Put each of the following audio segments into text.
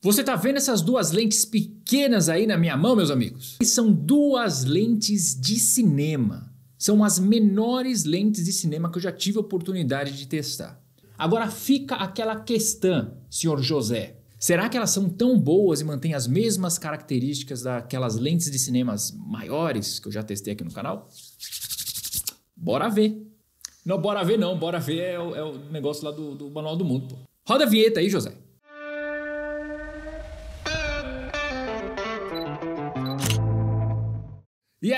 Você está vendo essas duas lentes pequenas aí na minha mão, meus amigos? E são duas lentes de cinema. São as menores lentes de cinema que eu já tive a oportunidade de testar. Agora fica aquela questão, senhor José. Será que elas são tão boas e mantêm as mesmas características daquelas lentes de cinemas maiores que eu já testei aqui no canal? Bora ver. Não, bora ver não. Bora ver é o, é o negócio lá do, do Manual do Mundo. Pô. Roda a vinheta aí, José.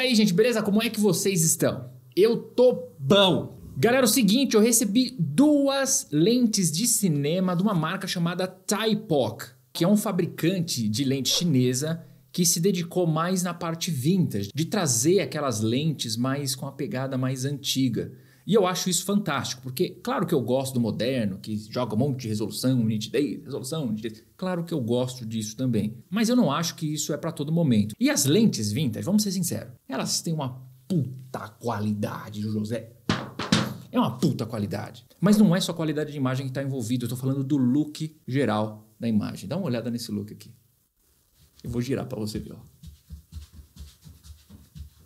aí, gente, beleza? Como é que vocês estão? Eu tô bom! Galera, é o seguinte, eu recebi duas lentes de cinema de uma marca chamada Taipoc, que é um fabricante de lente chinesa que se dedicou mais na parte vintage, de trazer aquelas lentes mais com a pegada mais antiga. E eu acho isso fantástico, porque claro que eu gosto do moderno, que joga um monte de resolução, nitidez, resolução, nitidez. Claro que eu gosto disso também. Mas eu não acho que isso é para todo momento. E as lentes vintage, vamos ser sinceros, elas têm uma puta qualidade, José. É uma puta qualidade. Mas não é só a qualidade de imagem que está envolvida, eu estou falando do look geral da imagem. Dá uma olhada nesse look aqui. Eu vou girar para você ver. Ó.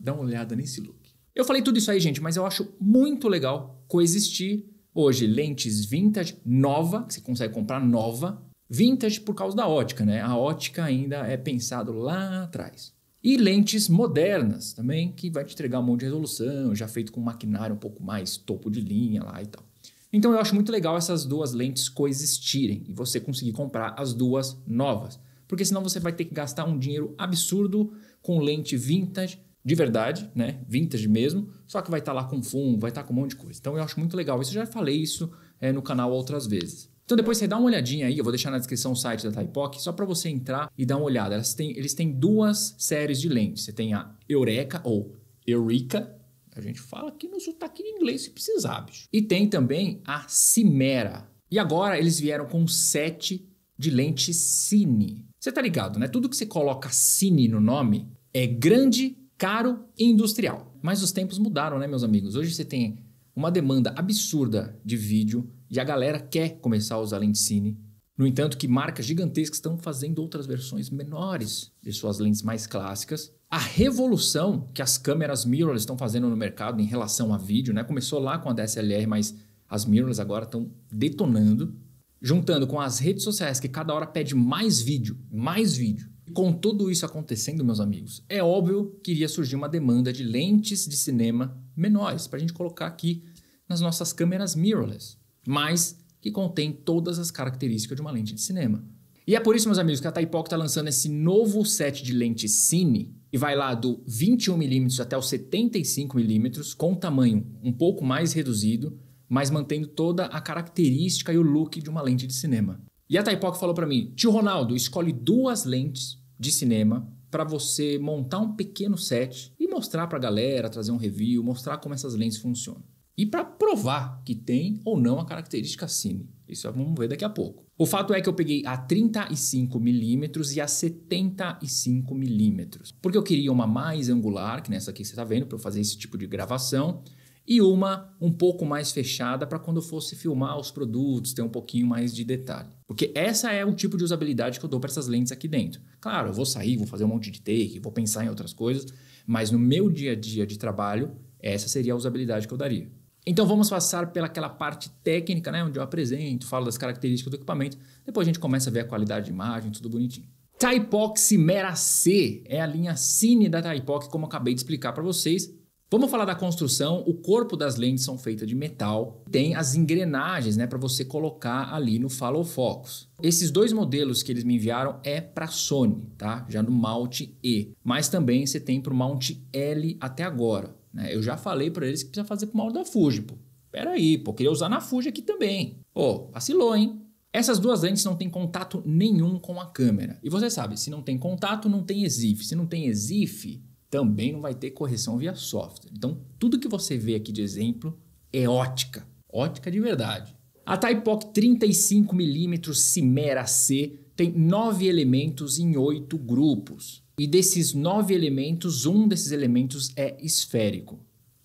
Dá uma olhada nesse look. Eu falei tudo isso aí, gente, mas eu acho muito legal coexistir hoje lentes vintage nova, que você consegue comprar nova, vintage por causa da ótica, né? A ótica ainda é pensado lá atrás. E lentes modernas também, que vai te entregar um monte de resolução, já feito com maquinário um pouco mais topo de linha lá e tal. Então eu acho muito legal essas duas lentes coexistirem e você conseguir comprar as duas novas, porque senão você vai ter que gastar um dinheiro absurdo com lente vintage de verdade, né? Vintage mesmo, só que vai estar tá lá com fumo, vai estar tá com um monte de coisa. Então eu acho muito legal. Isso já falei isso é, no canal outras vezes. Então depois você dá uma olhadinha aí, eu vou deixar na descrição o site da Taipoc, só para você entrar e dar uma olhada. Têm, eles têm duas séries de lentes. Você tem a Eureka ou Eureka, a gente fala aqui no sotaque em inglês se precisar, bicho. E tem também a Cimera. E agora eles vieram com sete de lentes Cine. Você tá ligado, né? Tudo que você coloca Cine no nome é grande caro e industrial. Mas os tempos mudaram, né, meus amigos? Hoje você tem uma demanda absurda de vídeo e a galera quer começar a usar lente cine. No entanto, que marcas gigantescas estão fazendo outras versões menores de suas lentes mais clássicas. A revolução que as câmeras mirrorless estão fazendo no mercado em relação a vídeo, né? Começou lá com a DSLR, mas as mirrorless agora estão detonando, juntando com as redes sociais que cada hora pede mais vídeo, mais vídeo. E com tudo isso acontecendo, meus amigos, é óbvio que iria surgir uma demanda de lentes de cinema menores para a gente colocar aqui nas nossas câmeras mirrorless, mas que contém todas as características de uma lente de cinema. E é por isso, meus amigos, que a Taipoc está lançando esse novo set de lentes Cine, que vai lá do 21mm até o 75mm, com um tamanho um pouco mais reduzido, mas mantendo toda a característica e o look de uma lente de cinema. E a Taipoc falou para mim: Tio Ronaldo, escolhe duas lentes de cinema para você montar um pequeno set e mostrar para a galera, trazer um review, mostrar como essas lentes funcionam. E para provar que tem ou não a característica cine. Isso vamos ver daqui a pouco. O fato é que eu peguei a 35mm e a 75mm, porque eu queria uma mais angular, que nessa aqui você está vendo, para eu fazer esse tipo de gravação, e uma um pouco mais fechada para quando eu fosse filmar os produtos, ter um pouquinho mais de detalhe. Porque essa é o tipo de usabilidade que eu dou para essas lentes aqui dentro. Claro, eu vou sair, vou fazer um monte de take, vou pensar em outras coisas, mas no meu dia a dia de trabalho, essa seria a usabilidade que eu daria. Então vamos passar pelaquela parte técnica, né, onde eu apresento, falo das características do equipamento, depois a gente começa a ver a qualidade de imagem, tudo bonitinho. Taipox Mera C é a linha Cine da Taipox, como eu acabei de explicar para vocês, Vamos falar da construção. O corpo das lentes são feitas de metal, tem as engrenagens, né, para você colocar ali no follow focus. Esses dois modelos que eles me enviaram é para Sony, tá? Já no mount E, mas também você tem para o mount L até agora. Né? Eu já falei para eles que precisa fazer para o mount da Fuji, pô. Pera aí, pô, queria usar na Fuji aqui também. Pô, vacilou, hein? Essas duas lentes não têm contato nenhum com a câmera. E você sabe, se não tem contato, não tem ESIF. Se não tem ESIF, também não vai ter correção via software. Então, tudo que você vê aqui de exemplo é ótica, ótica de verdade. A Typoc 35mm Cimera C tem nove elementos em oito grupos. E desses nove elementos, um desses elementos é esférico.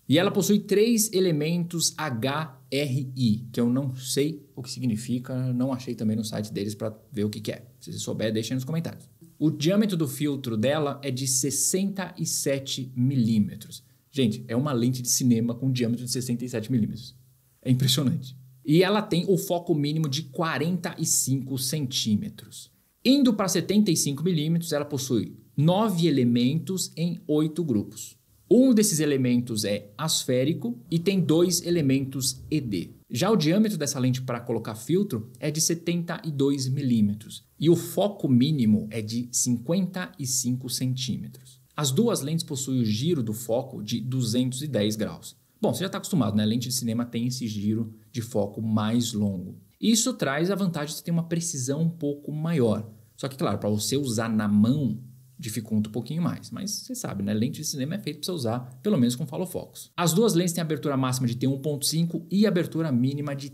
E ela possui três elementos HRI, que eu não sei o que significa, não achei também no site deles para ver o que, que é. Se você souber, deixa aí nos comentários. O diâmetro do filtro dela é de 67 milímetros. Gente, é uma lente de cinema com um diâmetro de 67 milímetros. É impressionante. E ela tem o foco mínimo de 45 centímetros. Indo para 75 milímetros, ela possui nove elementos em oito grupos. Um desses elementos é asférico e tem dois elementos ED. Já o diâmetro dessa lente para colocar filtro é de 72 milímetros e o foco mínimo é de 55 centímetros. As duas lentes possuem o giro do foco de 210 graus. Bom, você já está acostumado, né? A lente de cinema tem esse giro de foco mais longo. Isso traz a vantagem de ter uma precisão um pouco maior. Só que, claro, para você usar na mão, dificulta um pouquinho mais, mas você sabe, né? Lente de cinema é feito para você usar, pelo menos com follow-focus. As duas lentes têm abertura máxima de T1.5 e abertura mínima de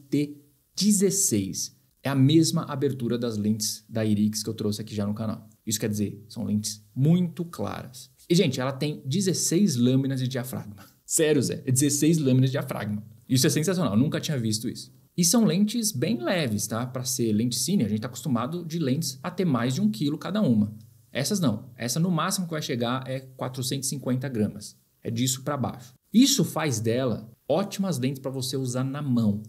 T16. É a mesma abertura das lentes da Irix que eu trouxe aqui já no canal. Isso quer dizer, são lentes muito claras. E, gente, ela tem 16 lâminas de diafragma. Sério, Zé, 16 é lâminas de diafragma. Isso é sensacional, nunca tinha visto isso. E são lentes bem leves, tá? Para ser lente cine, a gente está acostumado de lentes a ter mais de um quilo cada uma. Essas não. Essa no máximo que vai chegar é 450 gramas. É disso para baixo. Isso faz dela ótimas lentes para você usar na mão.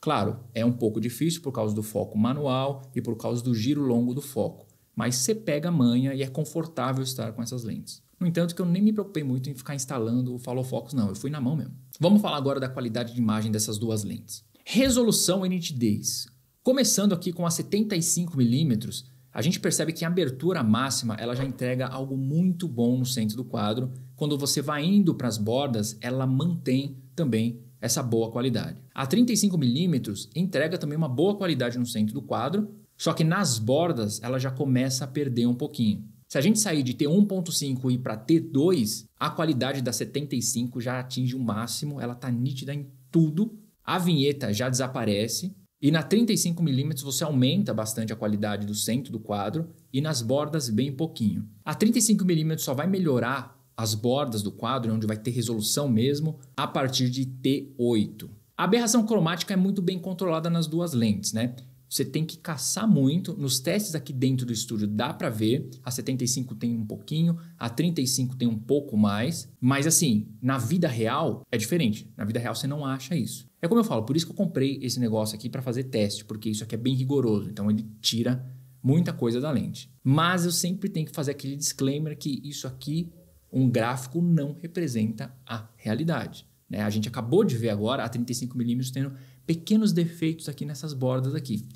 Claro, é um pouco difícil por causa do foco manual e por causa do giro longo do foco, mas você pega a manha e é confortável estar com essas lentes. No entanto, que eu nem me preocupei muito em ficar instalando o Falofocus, não, eu fui na mão mesmo. Vamos falar agora da qualidade de imagem dessas duas lentes. Resolução e nitidez. Começando aqui com a 75mm, a gente percebe que a abertura máxima ela já entrega algo muito bom no centro do quadro. Quando você vai indo para as bordas, ela mantém também essa boa qualidade. A 35mm entrega também uma boa qualidade no centro do quadro, só que nas bordas ela já começa a perder um pouquinho. Se a gente sair de T1.5 e ir para T2, a qualidade da 75 já atinge o máximo, ela está nítida em tudo, a vinheta já desaparece e na 35mm você aumenta bastante a qualidade do centro do quadro e nas bordas bem pouquinho. A 35mm só vai melhorar as bordas do quadro, onde vai ter resolução mesmo, a partir de T8. A aberração cromática é muito bem controlada nas duas lentes, né? Você tem que caçar muito. Nos testes aqui dentro do estúdio dá para ver. A 75 tem um pouquinho, a 35 tem um pouco mais. Mas assim, na vida real é diferente. Na vida real você não acha isso. É como eu falo, por isso que eu comprei esse negócio aqui para fazer teste, porque isso aqui é bem rigoroso, então ele tira muita coisa da lente. Mas eu sempre tenho que fazer aquele disclaimer que isso aqui, um gráfico, não representa a realidade. Né? A gente acabou de ver agora a 35mm tendo pequenos defeitos aqui nessas bordas aqui.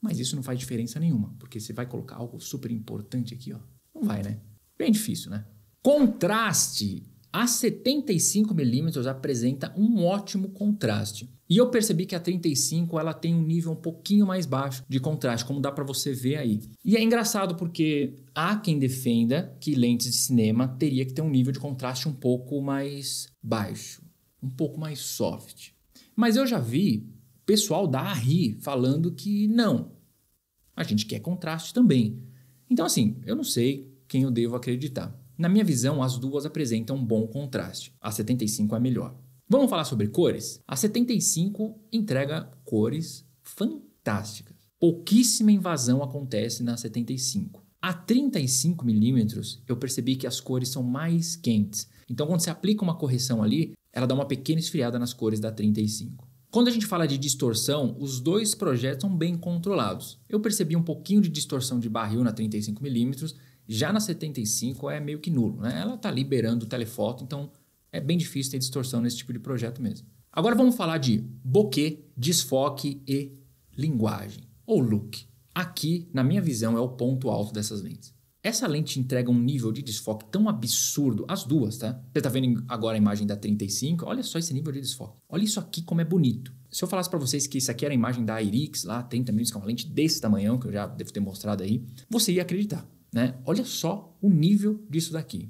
Mas isso não faz diferença nenhuma, porque você vai colocar algo super importante aqui, ó. Não vai, né? Bem difícil, né? Contraste a 75 milímetros apresenta um ótimo contraste. E eu percebi que a 35 ela tem um nível um pouquinho mais baixo de contraste, como dá para você ver aí. E é engraçado porque há quem defenda que lentes de cinema teria que ter um nível de contraste um pouco mais baixo, um pouco mais soft. Mas eu já vi pessoal da Arri falando que não. A gente quer contraste também. Então assim, eu não sei quem eu devo acreditar. Na minha visão, as duas apresentam um bom contraste. A 75 é melhor. Vamos falar sobre cores? A 75 entrega cores fantásticas. Pouquíssima invasão acontece na 75. A 35mm eu percebi que as cores são mais quentes. Então quando você aplica uma correção ali, ela dá uma pequena esfriada nas cores da 35. Quando a gente fala de distorção, os dois projetos são bem controlados. Eu percebi um pouquinho de distorção de barril na 35mm, já na 75 é meio que nulo, né? Ela está liberando telefoto, então é bem difícil ter distorção nesse tipo de projeto mesmo. Agora vamos falar de bokeh, desfoque e linguagem, ou look. Aqui, na minha visão, é o ponto alto dessas lentes. Essa lente entrega um nível de desfoque tão absurdo, as duas, tá? Você tá vendo agora a imagem da 35? Olha só esse nível de desfoque. Olha isso aqui como é bonito. Se eu falasse para vocês que isso aqui era a imagem da Irix lá, 30 milímetros, que é uma lente desse tamanho, que eu já devo ter mostrado aí, você ia acreditar. Né? Olha só o nível disso daqui.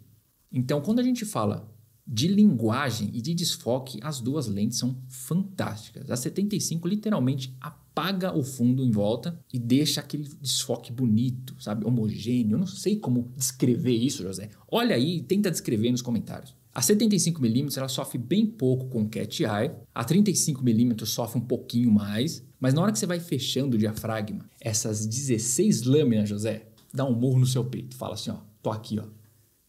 Então, quando a gente fala de linguagem e de desfoque, as duas lentes são fantásticas. A 75 literalmente apaga o fundo em volta e deixa aquele desfoque bonito, sabe? Homogêneo. Eu não sei como descrever isso, José. Olha aí, e tenta descrever nos comentários. A 75mm ela sofre bem pouco com cat eye, a 35mm sofre um pouquinho mais, mas na hora que você vai fechando o diafragma, essas 16 lâminas, José, dá um morro no seu peito, fala assim, ó, tô aqui, ó.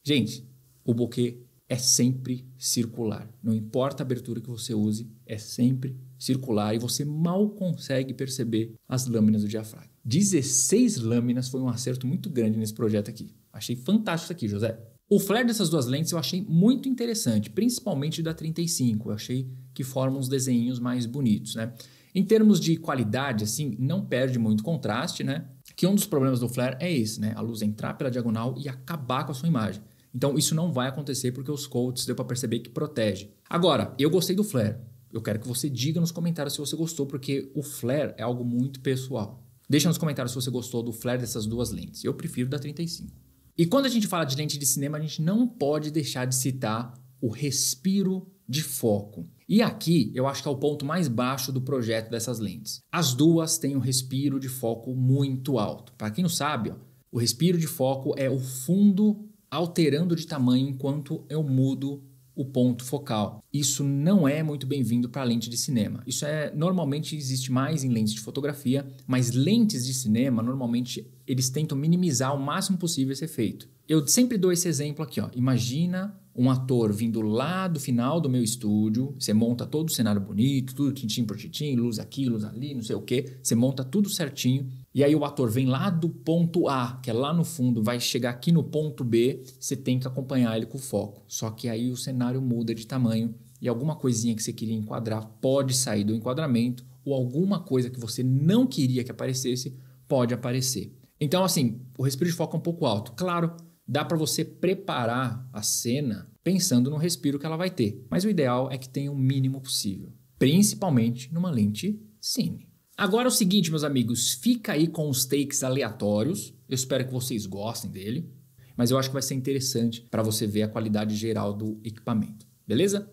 Gente, o buquê é sempre circular. Não importa a abertura que você use, é sempre circular e você mal consegue perceber as lâminas do diafragma. 16 lâminas foi um acerto muito grande nesse projeto aqui. Achei fantástico isso aqui, José. O flare dessas duas lentes eu achei muito interessante, principalmente da 35. Eu achei que forma uns desenhos mais bonitos, né? Em termos de qualidade, assim, não perde muito contraste, né? Porque um dos problemas do flare é esse, né? A luz entrar pela diagonal e acabar com a sua imagem. Então isso não vai acontecer porque os coats deu para perceber que protege. Agora, eu gostei do flare. Eu quero que você diga nos comentários se você gostou, porque o flare é algo muito pessoal. Deixa nos comentários se você gostou do flare dessas duas lentes. Eu prefiro da 35. E quando a gente fala de lente de cinema, a gente não pode deixar de citar o respiro de foco. E aqui eu acho que é o ponto mais baixo do projeto dessas lentes. As duas têm um respiro de foco muito alto. Para quem não sabe, ó, o respiro de foco é o fundo alterando de tamanho enquanto eu mudo o ponto focal. Isso não é muito bem-vindo para lente de cinema. Isso é normalmente existe mais em lentes de fotografia, mas lentes de cinema normalmente eles tentam minimizar o máximo possível esse efeito. Eu sempre dou esse exemplo aqui, ó. Imagina um ator vindo lá do final do meu estúdio, você monta todo o cenário bonito, tudo tintim por tintim, luz aqui, luz ali, não sei o quê, você monta tudo certinho e aí o ator vem lá do ponto A, que é lá no fundo, vai chegar aqui no ponto B, você tem que acompanhar ele com foco. Só que aí o cenário muda de tamanho e alguma coisinha que você queria enquadrar pode sair do enquadramento ou alguma coisa que você não queria que aparecesse pode aparecer. Então assim, o respiro de foco é um pouco alto. Claro, dá para você preparar a cena pensando no respiro que ela vai ter, mas o ideal é que tenha o mínimo possível, principalmente numa lente cine. Agora é o seguinte, meus amigos, fica aí com os takes aleatórios. Eu espero que vocês gostem dele, mas eu acho que vai ser interessante para você ver a qualidade geral do equipamento. Beleza?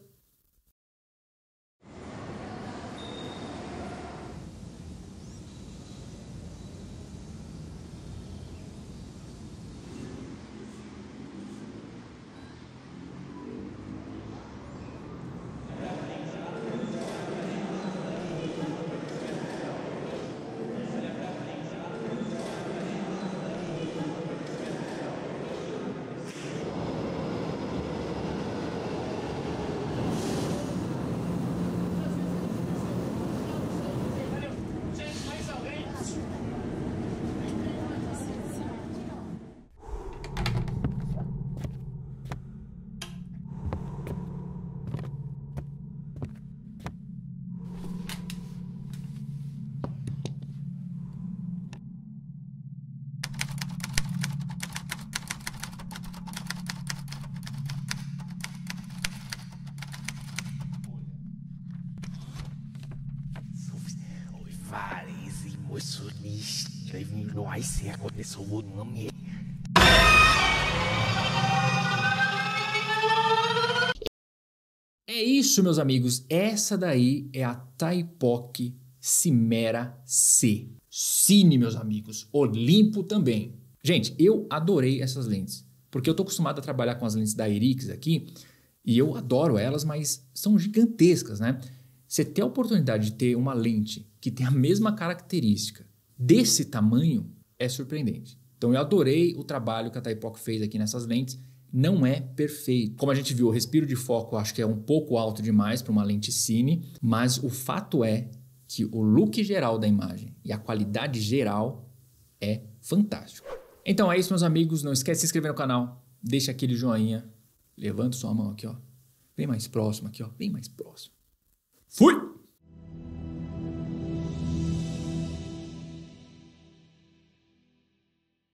Aí se aconteceu o nome. É isso, meus amigos. Essa daí é a Taipok Cimera C. Cine, meus amigos. Olimpo também. Gente, eu adorei essas lentes. Porque eu tô acostumado a trabalhar com as lentes da Irix aqui. E eu adoro elas, mas são gigantescas, né? Você ter a oportunidade de ter uma lente que tem a mesma característica desse tamanho é surpreendente. Então eu adorei o trabalho que a Taipoc fez aqui nessas lentes. Não é perfeito. Como a gente viu, o respiro de foco acho que é um pouco alto demais para uma lente cine, mas o fato é que o look geral da imagem e a qualidade geral é fantástico. Então é isso, meus amigos. Não esquece de se inscrever no canal, deixa aquele joinha, levanta sua mão aqui, ó. Bem mais próximo aqui, ó. Bem mais próximo. Fui!